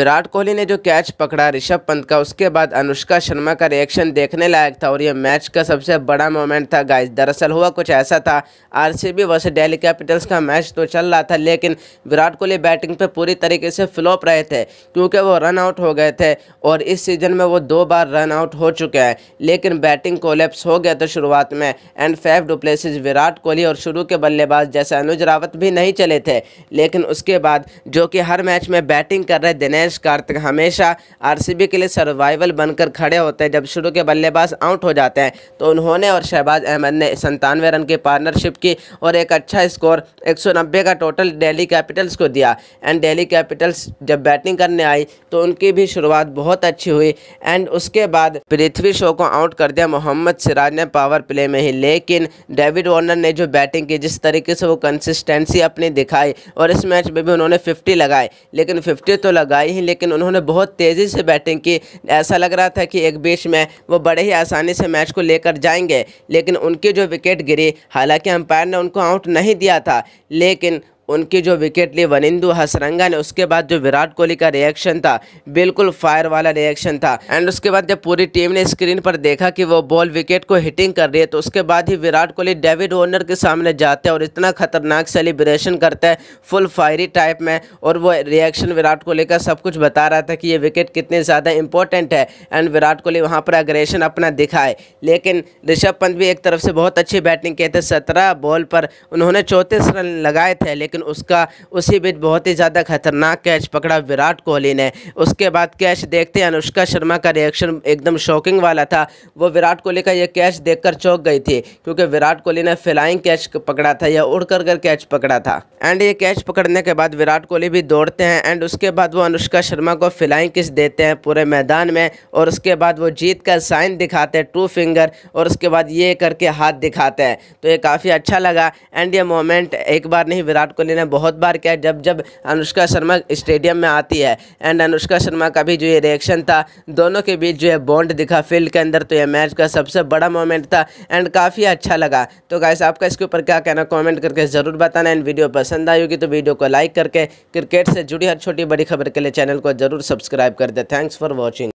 विराट कोहली ने जो कैच पकड़ा ऋषभ पंत का उसके बाद अनुष्का शर्मा का रिएक्शन देखने लायक था और यह मैच का सबसे बड़ा मोमेंट था गाइस दरअसल हुआ कुछ ऐसा था आरसीबी वर्सेस डेली कैपिटल्स का मैच तो चल रहा था लेकिन विराट कोहली बैटिंग पे पूरी तरीके से फ्लॉप रहे थे क्योंकि वो रन आउट हो गए थे और इस सीजन में वो दो बार रन आउट हो चुके हैं लेकिन बैटिंग कोलेप्स हो गया था तो शुरुआत में and Faf du Plessis Virat Kohli और शुरू के बल्लेबाज जैसे अनुज रावत भी नहीं चले थे लेकिन उसके बाद जो कि हर मैच में बैटिंग कर रहे दिनेश महेश कार्तिक हमेशा आरसीबी के लिए सर्वाइवल बनकर खड़े होते हैं जब शुरू के बल्लेबाज आउट हो जाते हैं तो उन्होंने और शहबाज अहमद ने संतानवे रन की पार्टनरशिप की और एक अच्छा स्कोर एक का टोटल डेली कैपिटल्स को दिया एंड डेली कैपिटल्स जब बैटिंग करने आई तो उनकी भी शुरुआत बहुत अच्छी हुई एंड उसके बाद पृथ्वी शो को आउट कर दिया मोहम्मद सिराज ने पावर प्ले में ही लेकिन डेविड वार्नर ने जो बैटिंग की जिस तरीके से वो कंसिस्टेंसी अपनी दिखाई और इस मैच में भी उन्होंने फिफ्टी लगाए लेकिन फिफ्टी तो लगाई नहीं लेकिन उन्होंने बहुत तेज़ी से बैटिंग की ऐसा लग रहा था कि एक बीच में वो बड़े ही आसानी से मैच को लेकर जाएंगे लेकिन उनकी जो विकेट गिरी हालांकि अंपायर ने उनको आउट नहीं दिया था लेकिन उनकी जो विकेट ली वनिंदु हसरंगा ने उसके बाद जो विराट कोहली का रिएक्शन था बिल्कुल फायर वाला रिएक्शन था एंड उसके बाद जब पूरी टीम ने स्क्रीन पर देखा कि वो बॉल विकेट को हिटिंग कर रही है तो उसके बाद ही विराट कोहली डेविड वॉर्नर के सामने जाते हैं और इतना खतरनाक सेलिब्रेशन करता है फुल फायरी टाइप में और वो रिएक्शन विराट कोहली का सब कुछ बता रहा था कि ये विकेट कितने ज़्यादा इंपॉर्टेंट है एंड विराट कोहली वहाँ पर अग्रेशन अपना दिखाए लेकिन ऋषभ पंत भी एक तरफ से बहुत अच्छी बैटिंग किए थे सत्रह बॉल पर उन्होंने चौंतीस रन लगाए थे लेकिन लेकिन उसका उसी बीच बहुत ही ज़्यादा खतरनाक कैच पकड़ा विराट कोहली ने उसके बाद कैच देखते अनुष्का शर्मा का रिएक्शन एकदम शॉकिंग वाला था वो विराट कोहली का यह कैच देखकर चौंक गई थी क्योंकि विराट कोहली ने फ्लाइंग कैच पकड़ा था या उड़ कर कर कैच पकड़ा था एंड ये कैच पकड़ने के बाद विराट कोहली भी दौड़ते हैं एंड उसके बाद वो अनुष्का शर्मा को फ्लाइंग किस देते हैं पूरे मैदान में और उसके बाद वो जीत का साइन दिखाते हैं टू फिंगर और उसके बाद ये करके हाथ दिखाते हैं तो ये काफ़ी अच्छा लगा एंड ये मोमेंट एक बार नहीं विराट कोहली धोनी ने बहुत बार किया जब जब अनुष्का शर्मा स्टेडियम में आती है एंड अनुष्का शर्मा का भी जो ये रिएक्शन था दोनों के बीच जो है बॉन्ड दिखा फील्ड के अंदर तो यह मैच का सबसे बड़ा मोमेंट था एंड काफ़ी अच्छा लगा तो गाइस आपका इसके ऊपर क्या कहना कॉमेंट करके ज़रूर बताना एंड वीडियो पसंद आई होगी तो वीडियो को लाइक करके क्रिकेट से जुड़ी हर छोटी बड़ी खबर के लिए चैनल को ज़रूर सब्सक्राइब कर दे थैंक्स फॉर वॉचिंग